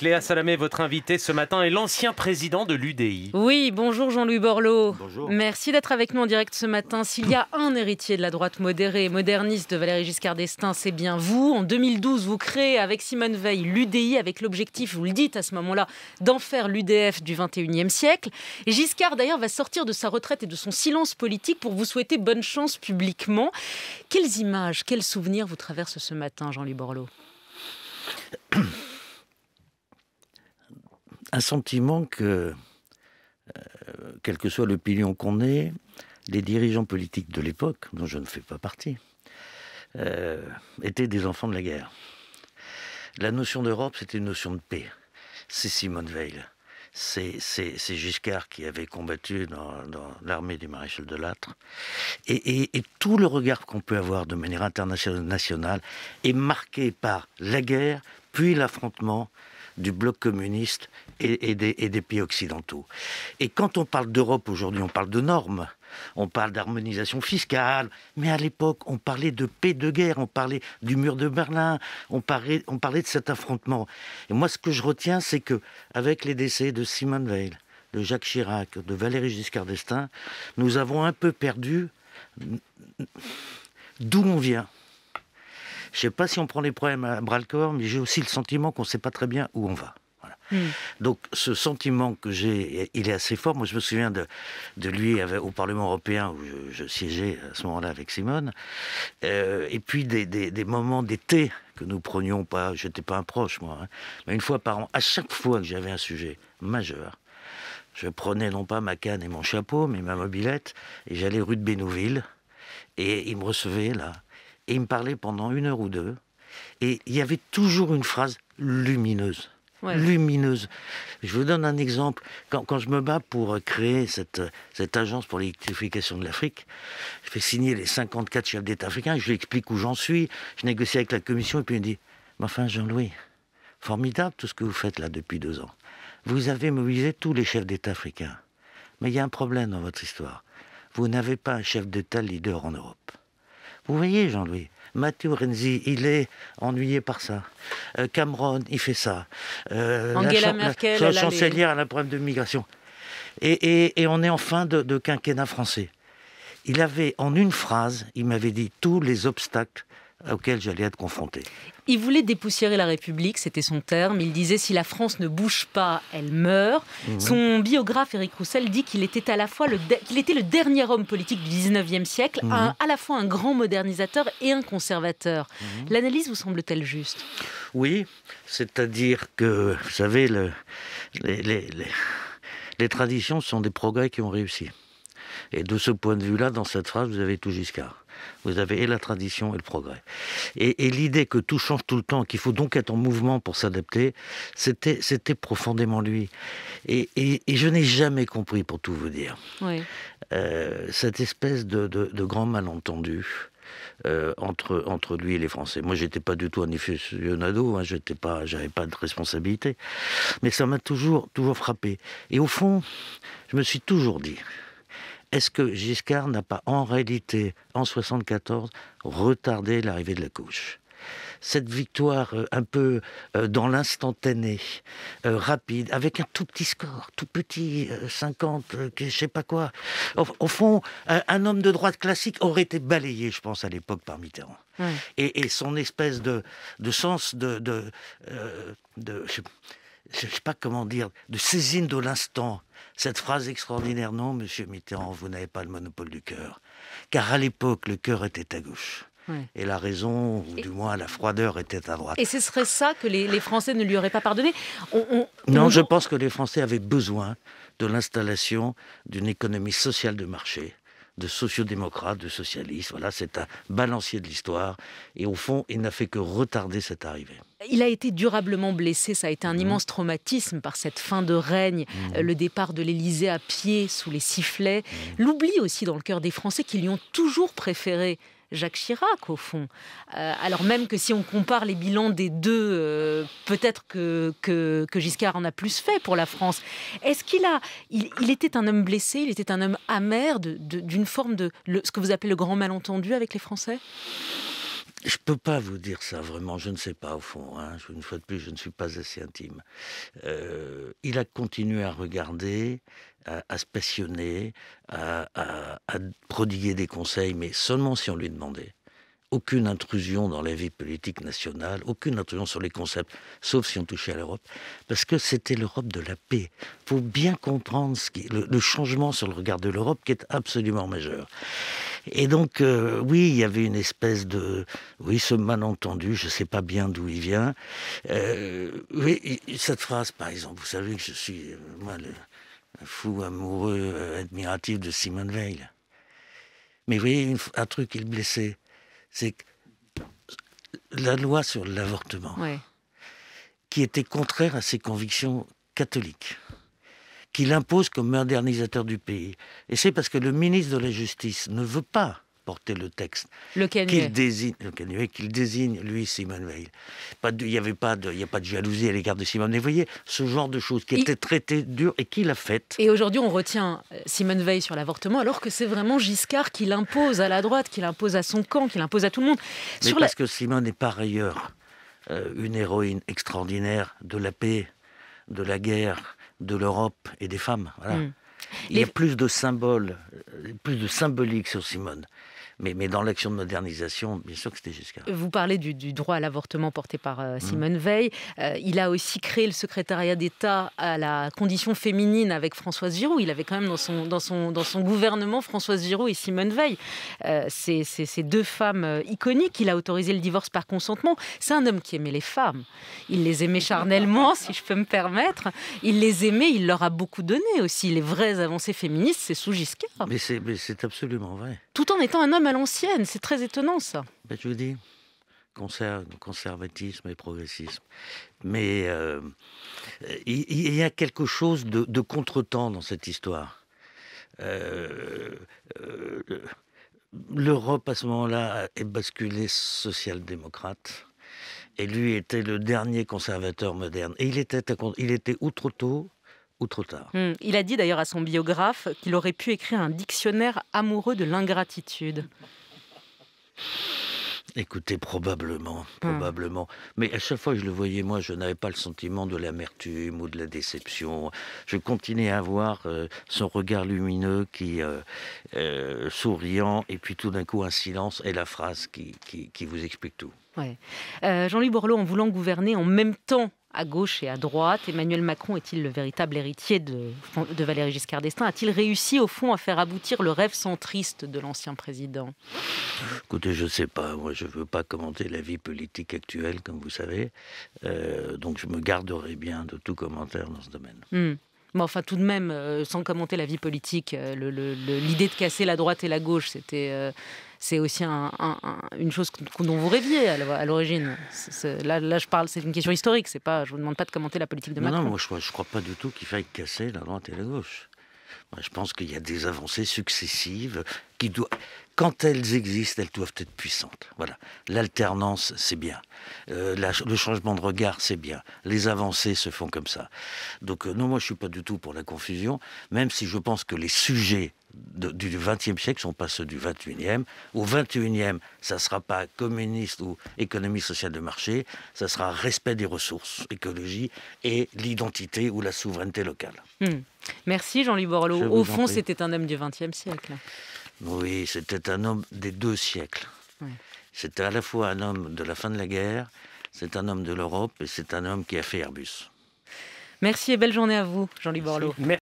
Cléa Salamé, votre invité ce matin, est l'ancien président de l'UDI. Oui, bonjour Jean-Louis Borloo. Merci d'être avec nous en direct ce matin. S'il y a un héritier de la droite modérée et moderniste de Valéry Giscard d'Estaing, c'est bien vous. En 2012, vous créez avec Simone Veil l'UDI avec l'objectif, vous le dites à ce moment-là, d'en faire l'UDF du 21e siècle. Giscard d'ailleurs va sortir de sa retraite et de son silence politique pour vous souhaiter bonne chance publiquement. Quelles images, quels souvenirs vous traversent ce matin, Jean-Louis Borloo un sentiment que, euh, quel que soit le pilon qu'on ait, les dirigeants politiques de l'époque, dont je ne fais pas partie, euh, étaient des enfants de la guerre. La notion d'Europe, c'était une notion de paix. C'est Simone Veil. C'est Giscard qui avait combattu dans, l'armée du maréchal de Lattre. Et, tout le regard qu'on peut avoir de manière internationale est marqué par la guerre, puis l'affrontement du bloc communiste et, des, pays occidentaux. Et quand on parle d'Europe aujourd'hui, on parle de normes. On parle d'harmonisation fiscale, mais à l'époque, on parlait de paix de guerre, on parlait du mur de Berlin, on parlait, de cet affrontement. Et moi, ce que je retiens, c'est que, avec les décès de Simone Veil, de Jacques Chirac, de valérie Giscard d'Estaing, nous avons un peu perdu d'où on vient. Je ne sais pas si on prend les problèmes à bras le corps, mais j'ai aussi le sentiment qu'on ne sait pas très bien où on va. Mm. Donc ce sentiment que j'ai, il est assez fort. Moi, je me souviens de, lui au Parlement européen où je, siégeais à ce moment-là avec Simone. Euh, et puis des, moments d'été que nous prenions pas. J'étais pas un proche, moi. Hein. mais une fois par an, à chaque fois que j'avais un sujet majeur, je prenais non pas ma canne et mon chapeau, mais ma mobilette, et j'allais rue de Bénouville. Et il me recevait là. Et il me parlait pendant une heure ou deux. Et il y avait toujours une phrase lumineuse lumineuse. Je vous donne un exemple. Quand, je me bats pour euh, créer cette, euh, cette agence pour l'électrification de l'Afrique, je fais signer les 54 chefs d'État africains, je lui explique où j'en suis, je négocie avec la commission, et puis il me dit, mais enfin Jean-Louis, formidable tout ce que vous faites là depuis deux ans. Vous avez mobilisé tous les chefs d'État africains. Mais il y a un problème dans votre histoire. Vous n'avez pas un chef d'État leader en Europe. Vous voyez, Jean-Louis, Mathieu Renzi, il est ennuyé par ça. Euh, Cameron, il fait ça. Euh, Angela la, Merkel, la chancelière a un problème de migration. Et, on est en fin de, de quinquennat français. Il avait, en une phrase, il m'avait dit tous les obstacles auquel j'allais être confronté. Il voulait dépoussiérer la République, c'était son terme. Il disait si la France ne bouge pas, elle meurt. Mhm. Son biographe Éric Roussel dit qu'il était à la fois le était le dernier homme politique du 19 siècle, mhm. à la fois un grand modernisateur et un conservateur. Mhm. L'analyse vous semble-t-elle juste Oui, c'est-à-dire que vous savez les traditions sont des progrès qui ont réussi. Et de ce point de vue-là, dans cette phrase, vous avez tout Giscard. Vous avez et la tradition et le progrès. Et, l'idée que tout change tout le temps, qu'il faut donc être en mouvement pour s'adapter, c'était profondément lui. Et, et, je n'ai jamais compris, pour tout vous dire, euh, cette espèce de, de, grand malentendu. Euh, entre, entre lui et les Français. Moi, j'étais pas du tout un aficionado, hein, j'étais pas, j'avais pas de responsabilité, mais ça m'a toujours toujours frappé. Et au fond, je me suis toujours dit, est-ce que Giscard n'a pas en réalité, en 1974, retardé l'arrivée de la couche cette victoire euh, un peu euh, dans l'instantané, euh, rapide, avec un tout petit score, tout petit, 50, je sais pas quoi. Au, fond, un, homme de droite classique aurait été balayé, je pense, à l'époque par Mitterrand. Et, son espèce de, sens de je ne sais pas comment dire, de saisine de l'instant. Cette phrase extraordinaire, non, monsieur Mitterrand, vous n'avez pas le monopole du cœur. Car à l'époque, le cœur était à gauche. Et la raison, ou du moins la froideur, était à droite. Et ce serait ça que les, Français ne lui auraient pas pardonné Non, je pense que les Français avaient besoin de l'installation d'une économie sociale de marché, de sociaux-démocrates, de socialistes, Voilà, c'est un balancier de l'histoire. Et au fond, il n'a fait que retarder cette arrivée. Il a été durablement blessé, ça a été un mmh. immense traumatisme par cette fin de règne, mmh. euh, le départ de l'Élysée à pied sous les sifflets, mmh. l'oubli aussi dans le cœur des Français qui lui ont toujours préféré Jacques Chirac, au fond. Euh, alors même que si on compare les bilans des deux, euh, peut-être que, que, Giscard en a plus fait pour la France. Est-ce qu'il a... Il, était un homme blessé, il était un homme amer d'une forme de ce que vous appelez le grand malentendu avec les Français je ne peux pas vous dire ça vraiment, je ne sais pas au fond. Hein. Une fois de plus, je ne suis pas assez intime. Euh, il a continué à regarder, à, se passionner, à, à prodiguer des conseils, mais seulement si on lui demandait. Aucune intrusion dans la vie politique nationale, aucune intrusion sur les concepts, sauf si on touchait à l'Europe, parce que c'était l'Europe de la paix. Il faut bien comprendre ce qui, le, changement sur le regard de l'Europe qui est absolument majeur. Et donc, euh, oui, il y avait une espèce de... Oui, ce malentendu, je ne sais pas bien d'où il vient. Euh, oui, cette phrase, par exemple, vous savez que je suis... Euh, moi, le, un fou amoureux admiratif de Simone Veil. Mais vous voyez, un truc qui le blessait, c'est la loi sur l'avortement, qui était contraire à ses convictions catholiques, qui l'impose comme modernisateur du pays. Et c'est parce que le ministre de la Justice ne veut pas porter le texte. qu'il désigne, qu'il désigne, lui, Simone Veil. Pas il n'y avait pas de, y a pas de jalousie à l'égard de Simone. veil voyez, ce genre de choses qui était étaient traitées dures et qui l'a faite. Et aujourd'hui, on retient euh, Simone Veil sur l'avortement, alors que c'est vraiment Giscard qui l'impose à la droite, qui l'impose à son camp, qui l'impose à tout le monde. Mais parce que Simone est par ailleurs euh, une héroïne extraordinaire de la paix, de la guerre, de l'Europe et des femmes. Mm. Il y a plus de symboles, euh, plus de symboliques sur Simone. Mais, dans l'action de modernisation, bien sûr que c'était Giscard. Vous parlez du, droit à l'avortement porté par euh, mmh. Simone Veil. Euh, il a aussi créé le secrétariat d'État à la condition féminine avec Françoise Giroud. Il avait quand même dans son, dans son, dans son gouvernement Françoise Giroud et Simone Veil. Euh, c'est ces deux femmes iconiques. Il a autorisé le divorce par consentement. C'est un homme qui aimait les femmes. Il les aimait charnellement, si je peux me permettre. Il les aimait, il leur a beaucoup donné aussi. Les vraies avancées féministes, c'est sous Giscard. Mais c'est absolument vrai. Tout en étant un homme l'ancienne. C'est très étonnant, ça. je vous dis, conservatisme et progressisme. Mais euh, il y, a quelque chose de, contre-temps dans cette histoire. Euh, euh, L'Europe, à ce moment-là, est basculée social-démocrate. Et lui était le dernier conservateur moderne. Et il était, il était tôt, ou trop tard. Hmm. Il a dit d'ailleurs à son biographe qu'il aurait pu écrire un dictionnaire amoureux de l'ingratitude. Écoutez, probablement, hmm. probablement. Mais à chaque fois que je le voyais, moi, je n'avais pas le sentiment de l'amertume ou de la déception. Je continuais à voir euh, son regard lumineux qui, euh, euh, souriant, et puis tout d'un coup un silence et la phrase qui vous explique tout. Euh, Jean-Louis Borloo, en voulant gouverner en même temps à gauche et à droite, Emmanuel Macron est-il le véritable héritier de, de Valéry Giscard d'Estaing A-t-il réussi, au fond, à faire aboutir le rêve centriste de l'ancien président Écoutez, je ne sais pas. Moi, je ne veux pas commenter la vie politique actuelle, comme vous savez. Euh, donc, je me garderai bien de tout commentaire dans ce domaine. Hmm. Mais enfin, tout de même, euh, sans commenter la vie politique, euh, l'idée de casser la droite et la gauche, c'était. Euh, c'est aussi une chose dont vous rêviez à l'origine. Là, je parle, c'est une question historique. C'est pas, je vous demande pas de commenter la politique de Macron. Non, moi, je, ne crois pas du tout qu'il faille casser la droite et la gauche je pense qu'il y a des avancées successives qui doivent. Quand elles existent, elles doivent être puissantes. Voilà. L'alternance, c'est bien. Euh, le changement de regard, c'est bien. Les avancées se font comme ça. Donc, euh, non, moi, je suis pas du tout pour la confusion, même si je pense que les sujets du du XXe siècle sont pas ceux du XXIe. Au XXIe, ça ne sera pas communiste ou économie sociale de marché, ça sera respect des ressources, écologie et l'identité ou la souveraineté locale. Hmm. Merci Jean-Louis Borloo. Au fond, c'était un homme du XXe siècle. Oui, c'était un homme des deux siècles. C'était à la fois un homme de la fin de la guerre, c'est un homme de l'Europe et c'est un homme qui a fait Airbus. Merci et belle journée à vous, Jean-Louis Borloo.